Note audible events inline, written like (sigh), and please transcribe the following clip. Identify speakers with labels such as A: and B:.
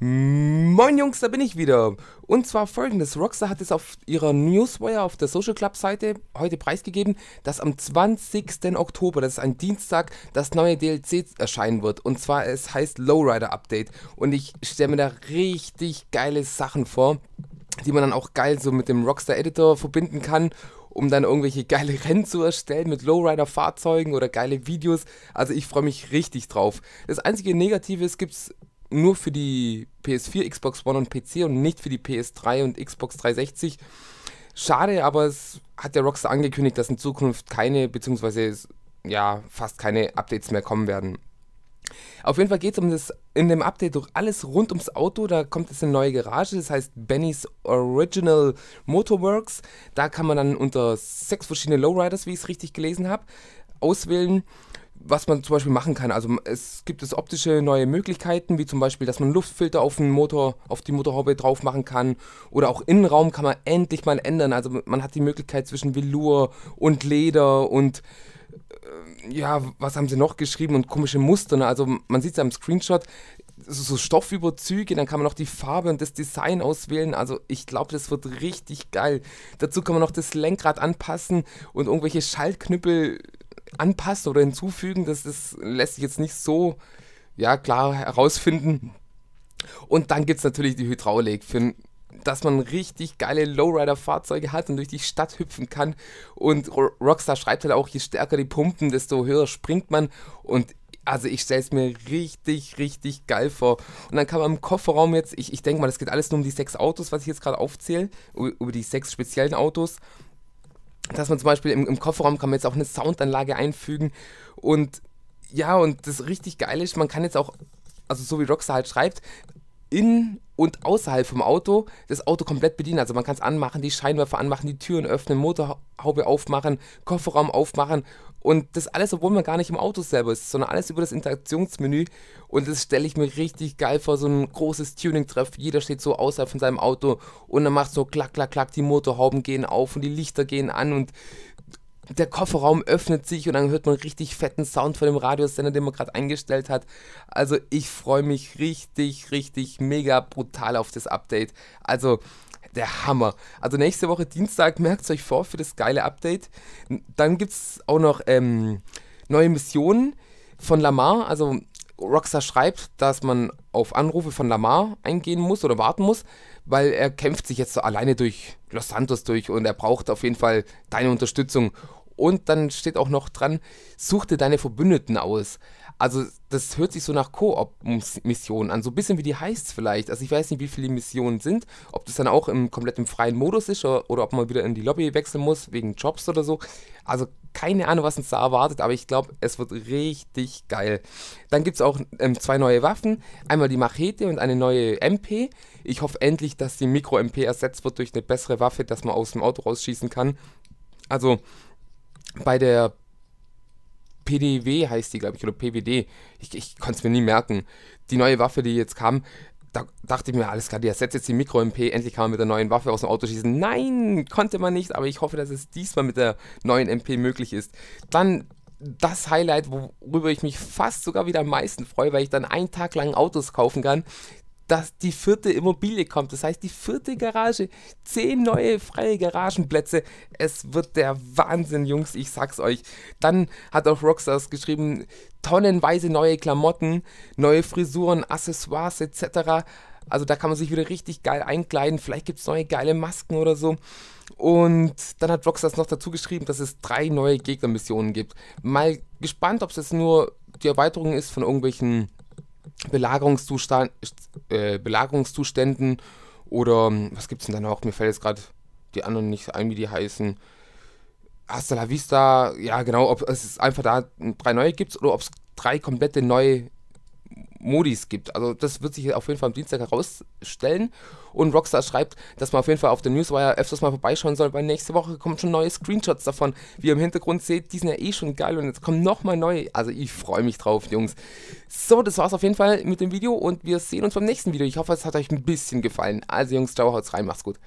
A: Moin Jungs, da bin ich wieder. Und zwar folgendes, Rockstar hat es auf ihrer Newswire auf der Social Club Seite heute preisgegeben, dass am 20. Oktober, das ist ein Dienstag, das neue DLC erscheinen wird. Und zwar es heißt Lowrider Update. Und ich stelle mir da richtig geile Sachen vor, die man dann auch geil so mit dem Rockstar Editor verbinden kann um dann irgendwelche geile (laughs) Rennen zu erstellen mit Lowrider-Fahrzeugen oder geile Videos. Also ich freue mich richtig drauf. Das einzige Negative ist, gibt es nur für die PS4, Xbox One und PC und nicht für die PS3 und Xbox 360. Schade, aber es hat der Rockstar angekündigt, dass in Zukunft keine, beziehungsweise ja, fast keine Updates mehr kommen werden. Auf jeden Fall geht es um das in dem Update durch alles rund ums Auto. Da kommt jetzt eine neue Garage, das heißt Benny's Original Motorworks. Da kann man dann unter sechs verschiedene Lowriders, wie ich es richtig gelesen habe, auswählen was man zum Beispiel machen kann. Also es gibt es optische neue Möglichkeiten, wie zum Beispiel, dass man Luftfilter auf den Motor, auf die Motorhaube drauf machen kann. Oder auch Innenraum kann man endlich mal ändern. Also man hat die Möglichkeit zwischen Velour und Leder und ähm, ja, was haben sie noch geschrieben und komische Muster. Ne? Also man sieht es am Screenshot, so Stoffüberzüge, dann kann man noch die Farbe und das Design auswählen. Also ich glaube, das wird richtig geil. Dazu kann man noch das Lenkrad anpassen und irgendwelche Schaltknüppel anpasst oder hinzufügen, das, das lässt sich jetzt nicht so ja, klar herausfinden. Und dann gibt es natürlich die Hydraulik, für, dass man richtig geile Lowrider-Fahrzeuge hat und durch die Stadt hüpfen kann. Und Rockstar schreibt halt auch, je stärker die Pumpen, desto höher springt man. Und also ich stelle es mir richtig, richtig geil vor. Und dann kann man im Kofferraum jetzt, ich, ich denke mal, das geht alles nur um die sechs Autos, was ich jetzt gerade aufzähle, über die sechs speziellen Autos dass man zum Beispiel im, im Kofferraum kann man jetzt auch eine Soundanlage einfügen und ja, und das richtig geil ist, man kann jetzt auch, also so wie Rockstar halt schreibt, in und außerhalb vom Auto das Auto komplett bedienen. Also man kann es anmachen, die Scheinwerfer anmachen, die Türen öffnen, Motorhaube aufmachen, Kofferraum aufmachen und das alles, obwohl man gar nicht im Auto selber ist, sondern alles über das Interaktionsmenü. Und das stelle ich mir richtig geil vor, so ein großes Tuning-Treff. Jeder steht so außerhalb von seinem Auto und dann macht so klack, klack, klack, die Motorhauben gehen auf und die Lichter gehen an und der Kofferraum öffnet sich und dann hört man richtig fetten Sound von dem Radiosender, den man gerade eingestellt hat. Also ich freue mich richtig, richtig mega brutal auf das Update. Also der Hammer. Also nächste Woche Dienstag, merkt es euch vor für das geile Update. Dann gibt es auch noch ähm, neue Missionen von Lamar. Also Rockstar schreibt, dass man auf Anrufe von Lamar eingehen muss oder warten muss, weil er kämpft sich jetzt so alleine durch Los Santos durch und er braucht auf jeden Fall deine Unterstützung. Und dann steht auch noch dran, such dir deine Verbündeten aus. Also das hört sich so nach Koop-Missionen an, so ein bisschen wie die heißt vielleicht. Also ich weiß nicht, wie viele Missionen sind, ob das dann auch im komplett im freien Modus ist oder, oder ob man wieder in die Lobby wechseln muss wegen Jobs oder so. Also keine Ahnung, was uns da erwartet, aber ich glaube, es wird richtig geil. Dann gibt es auch ähm, zwei neue Waffen, einmal die Machete und eine neue MP. Ich hoffe endlich, dass die Mikro-MP ersetzt wird durch eine bessere Waffe, dass man aus dem Auto rausschießen kann. Also bei der PDW heißt die, glaube ich, oder PWD. Ich, ich konnte es mir nie merken. Die neue Waffe, die jetzt kam, da dachte ich mir, alles klar, die ersetzt jetzt die Mikro-MP. Endlich kann man mit der neuen Waffe aus dem Auto schießen. Nein, konnte man nicht, aber ich hoffe, dass es diesmal mit der neuen MP möglich ist. Dann das Highlight, worüber ich mich fast sogar wieder am meisten freue, weil ich dann einen Tag lang Autos kaufen kann, dass die vierte Immobilie kommt. Das heißt, die vierte Garage, zehn neue freie Garagenplätze. Es wird der Wahnsinn, Jungs, ich sag's euch. Dann hat auch Rockstars geschrieben, tonnenweise neue Klamotten, neue Frisuren, Accessoires etc. Also da kann man sich wieder richtig geil einkleiden. Vielleicht gibt es neue geile Masken oder so. Und dann hat Rockstars noch dazu geschrieben, dass es drei neue Gegnermissionen gibt. Mal gespannt, ob es jetzt nur die Erweiterung ist von irgendwelchen Belagerungszustand, äh, Belagerungszuständen oder hm, was gibt es denn da noch? Mir fällt jetzt gerade die anderen nicht ein, wie die heißen. Hasta la Vista, ja genau, ob es einfach da drei neue gibt oder ob es drei komplette neue Modis gibt. Also das wird sich auf jeden Fall am Dienstag herausstellen. Und Rockstar schreibt, dass man auf jeden Fall auf der Newswire öfters mal vorbeischauen soll, weil nächste Woche kommen schon neue Screenshots davon. Wie ihr im Hintergrund seht, die sind ja eh schon geil und jetzt kommen nochmal neue. Also ich freue mich drauf, Jungs. So, das war's auf jeden Fall mit dem Video und wir sehen uns beim nächsten Video. Ich hoffe, es hat euch ein bisschen gefallen. Also Jungs, ciao, haut's rein, macht's gut.